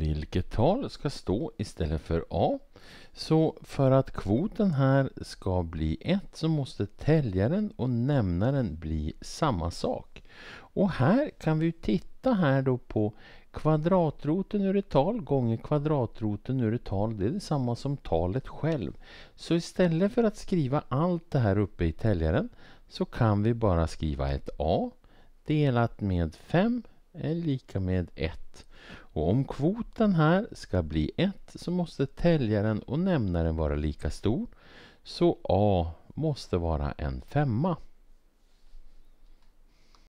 vilket tal ska stå istället för A. Så för att kvoten här ska bli 1 så måste täljaren och nämnaren bli samma sak. Och här kan vi titta här då på kvadratroten ur ett tal gånger kvadratroten ur ett tal. Det är detsamma som talet själv. Så istället för att skriva allt det här uppe i täljaren så kan vi bara skriva ett A delat med 5 är lika med 1. Och om kvoten här ska bli 1 så måste täljaren och nämnaren vara lika stor. Så A måste vara en femma.